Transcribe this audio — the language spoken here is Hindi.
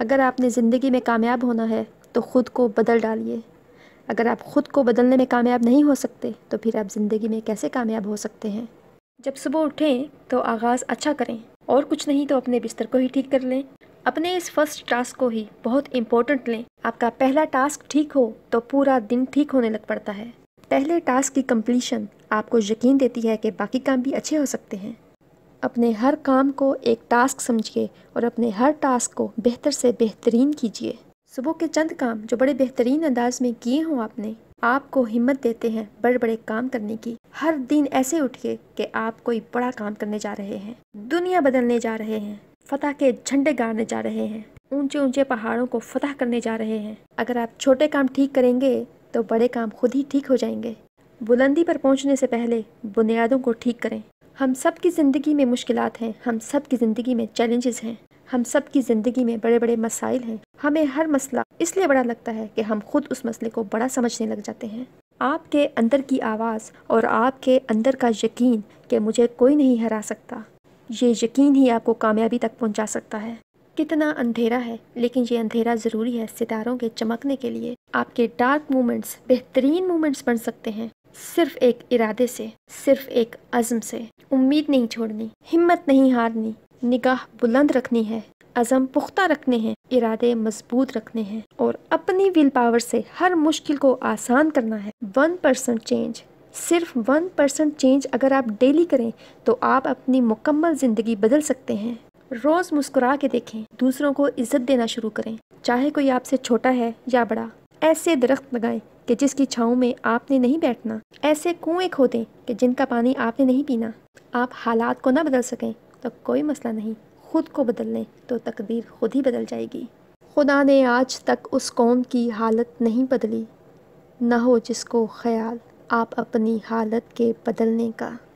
अगर आपने ज़िंदगी में कामयाब होना है तो ख़ुद को बदल डालिए अगर आप ख़ुद को बदलने में कामयाब नहीं हो सकते तो फिर आप ज़िंदगी में कैसे कामयाब हो सकते हैं जब सुबह उठें तो आगाज़ अच्छा करें और कुछ नहीं तो अपने बिस्तर को ही ठीक कर लें अपने इस फर्स्ट टास्क को ही बहुत इम्पोर्टेंट लें आपका पहला टास्क ठीक हो तो पूरा दिन ठीक होने लग पड़ता है पहले टास्क की कंप्लीशन आपको यकीन देती है कि बाकी काम भी अच्छे हो सकते हैं अपने हर काम को एक टास्क समझिए और अपने हर टास्क को बेहतर से बेहतरीन कीजिए सुबह के चंद काम जो बड़े बेहतरीन अंदाज में किए हों आपने आपको हिम्मत देते हैं बड़े बड़े काम करने की हर दिन ऐसे उठिए कि आप कोई बड़ा काम करने जा रहे हैं दुनिया बदलने जा रहे हैं फतह के झंडे गाड़ने जा रहे हैं ऊंचे ऊंचे पहाड़ों को फतह करने जा रहे हैं अगर आप छोटे काम ठीक करेंगे तो बड़े काम खुद ही ठीक हो जाएंगे बुलंदी पर पहुंचने से पहले बुनियादों को ठीक करें हम सब की ज़िंदगी में मुश्किल हैं हम सब की ज़िंदगी में चैलेंजेस हैं हम सब की ज़िंदगी में बड़े बड़े मसाइल हैं हमें हर मसला इसलिए बड़ा लगता है कि हम खुद उस मसले को बड़ा समझने लग जाते हैं आपके अंदर की आवाज़ और आपके अंदर का यकीन कि मुझे कोई नहीं हरा सकता ये यकीन ही आपको कामयाबी तक पहुंचा सकता है कितना अंधेरा है लेकिन ये अंधेरा ज़रूरी है सितारों के चमकने के लिए आपके डार्क मोमेंट्स बेहतरीन मोमेंट्स बन सकते हैं सिर्फ एक इरादे से सिर्फ एक अज़म से उम्मीद नहीं छोड़नी हिम्मत नहीं हारनी निगाह बुलंद रखनी है अज़म पुख्ता रखने हैं इरादे मजबूत रखने हैं और अपनी विल पावर से हर मुश्किल को आसान करना है वन परसेंट चेंज सिर्फ वन परसेंट चेंज अगर आप डेली करें तो आप अपनी मुकम्मल ज़िंदगी बदल सकते हैं रोज़ मुस्कुरा के देखें दूसरों को इज्जत देना शुरू करें चाहे कोई आपसे छोटा है या बड़ा ऐसे दरख्त लगाएं कि जिसकी छाँव में आपने नहीं बैठना ऐसे कुएँ खोदें कि जिनका पानी आपने नहीं पीना आप हालात को ना बदल सकें तो कोई मसला नहीं खुद को बदल लें तो तकदीर खुद ही बदल जाएगी खुदा ने आज तक उस कौम की हालत नहीं बदली न हो जिसको ख्याल आप अपनी हालत के बदलने का